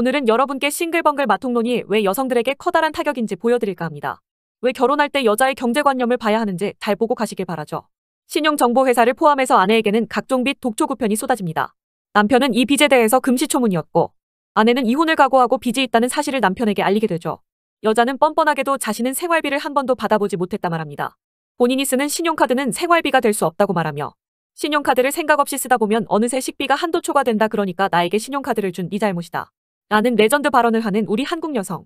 오늘은 여러분께 싱글벙글 마통론이 왜 여성들에게 커다란 타격인지 보여드릴까 합니다. 왜 결혼할 때 여자의 경제관념을 봐야 하는지 잘 보고 가시길 바라죠. 신용정보회사를 포함해서 아내에게는 각종 빚독초구편이 쏟아집니다. 남편은 이 빚에 대해서 금시초문이었고 아내는 이혼을 각오하고 빚이 있다는 사실을 남편에게 알리게 되죠. 여자는 뻔뻔하게도 자신은 생활비를 한 번도 받아보지 못했다 말합니다. 본인이 쓰는 신용카드는 생활비가 될 수 없다고 말하며 신용카드를 생각 없이 쓰다 보면 어느새 식비가 한도 초과된다 그러니까 나에게 신용카드를 준네 잘못이다. 라는 레전드 발언을 하는 우리 한국 여성.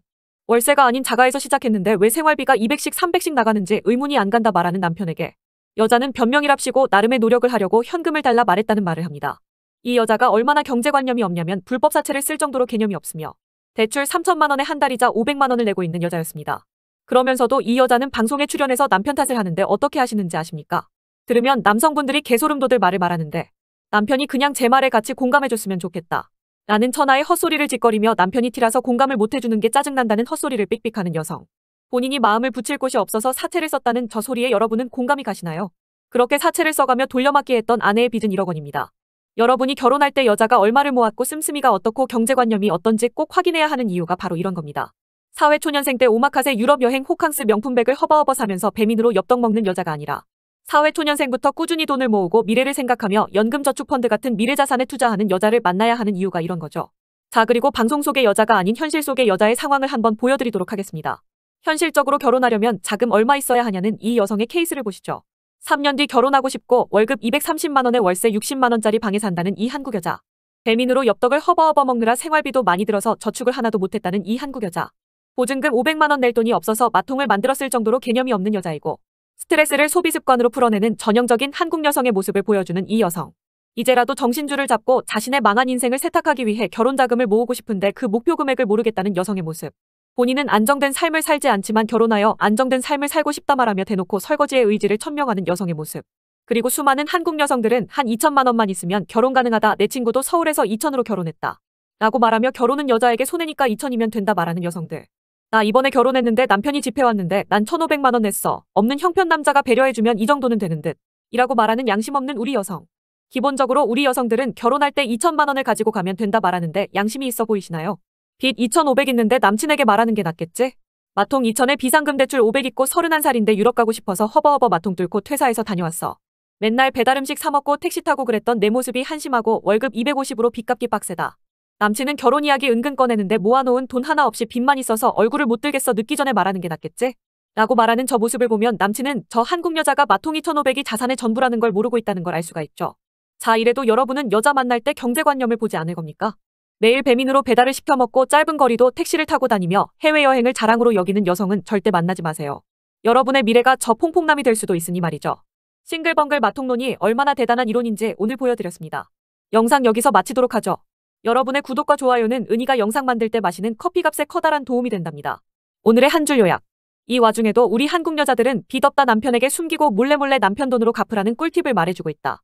월세가 아닌 자가에서 시작했는데 왜 생활비가 200씩 300씩 나가는지 의문이 안 간다 말하는 남편에게 여자는 변명이랍시고 나름의 노력을 하려고 현금을 달라 말했다는 말을 합니다. 이 여자가 얼마나 경제관념이 없냐면 불법 사채를 쓸 정도로 개념이 없으며 대출 3천만 원에 한 달이자 500만 원을 내고 있는 여자였습니다. 그러면서도 이 여자는 방송에 출연해서 남편 탓을 하는데 어떻게 하시는지 아십니까? 들으면 남성분들이 개소름 돋을 말을 말하는데 남편이 그냥 제 말에 같이 공감해줬으면 좋겠다. 라는 천하의 헛소리를 짓거리며 남편이 티라서 공감을 못해주는 게 짜증난다는 헛소리를 삑삑하는 여성. 본인이 마음을 붙일 곳이 없어서 사채를 썼다는 저 소리에 여러분은 공감이 가시나요? 그렇게 사채를 써가며 돌려막기 했던 아내의 빚은 1억 원입니다. 여러분이 결혼할 때 여자가 얼마를 모았고 씀씀이가 어떻고 경제관념이 어떤지 꼭 확인해야 하는 이유가 바로 이런 겁니다. 사회초년생 때 오마카세 유럽 여행 호캉스 명품백을 허버허버 사면서 배민으로 엽떡 먹는 여자가 아니라 사회초년생부터 꾸준히 돈을 모으고 미래를 생각하며 연금저축펀드 같은 미래자산에 투자하는 여자를 만나야 하는 이유가 이런 거죠. 자 그리고 방송 속의 여자가 아닌 현실 속의 여자의 상황을 한번 보여드리도록 하겠습니다. 현실적으로 결혼하려면 자금 얼마 있어야 하냐는 이 여성의 케이스를 보시죠. 3년 뒤 결혼하고 싶고 월급 230만원에 월세 60만원짜리 방에 산다는 이 한국 여자. 배민으로 엽떡을 허버허버 먹느라 생활비도 많이 들어서 저축을 하나도 못했다는 이 한국 여자. 보증금 500만원 낼 돈이 없어서 마통을 만들었을 정도로 개념이 없는 여자이고 스트레스를 소비 습관으로 풀어내는 전형적인 한국 여성의 모습을 보여주는 이 여성. 이제라도 정신줄을 잡고 자신의 망한 인생을 세탁하기 위해 결혼 자금을 모으고 싶은데 그 목표 금액을 모르겠다는 여성의 모습. 본인은 안정된 삶을 살지 않지만 결혼하여 안정된 삶을 살고 싶다 말하며 대놓고 설거지의 의지를 천명하는 여성의 모습. 그리고 수많은 한국 여성들은 한 2천만 원만 있으면 결혼 가능하다. 내 친구도 서울에서 2천으로 결혼했다. 라고 말하며 결혼은 여자에게 손해니까 2천이면 된다 말하는 여성들. 나 이번에 결혼했는데 남편이 집회 왔는데 난 1500만원 냈어. 없는 형편 남자가 배려해주면 이 정도는 되는 듯. 이라고 말하는 양심 없는 우리 여성. 기본적으로 우리 여성들은 결혼할 때2 0 0 0만원을 가지고 가면 된다 말하는데 양심이 있어 보이시나요? 빚 2,500 있는데 남친에게 말하는 게 낫겠지? 마통 2 0 0 0에 비상금 대출 500 있고 31살인데 유럽 가고 싶어서 허버허버 마통 뚫고 퇴사해서 다녀왔어. 맨날 배달음식 사 먹고 택시 타고 그랬던 내 모습이 한심하고 월급 250으로 빚 갚기 빡세다. 남친은 결혼 이야기 은근 꺼내는데 모아놓은 돈 하나 없이 빚만 있어서 얼굴을 못 들겠어 늦기 전에 말하는 게 낫겠지? 라고 말하는 저 모습을 보면 남친은 저 한국 여자가 마통 2,500이 자산의 전부라는 걸 모르고 있다는 걸 알 수가 있죠. 자 이래도 여러분은 여자 만날 때 경제관념을 보지 않을 겁니까? 매일 배민으로 배달을 시켜 먹고 짧은 거리도 택시를 타고 다니며 해외여행을 자랑으로 여기는 여성은 절대 만나지 마세요. 여러분의 미래가 저 퐁퐁남이 될 수도 있으니 말이죠. 싱글벙글 마통론이 얼마나 대단한 이론인지 오늘 보여드렸습니다. 영상 여기서 마치도록 하죠. 여러분의 구독과 좋아요는 은희가 영상 만들 때 마시는 커피값에 커다란 도움이 된답니다. 오늘의 한 줄 요약. 이 와중에도 우리 한국 여자들은 빚없다 남편에게 숨기고 몰래몰래 몰래 남편 돈으로 갚으라는 꿀팁을 말해주고 있다.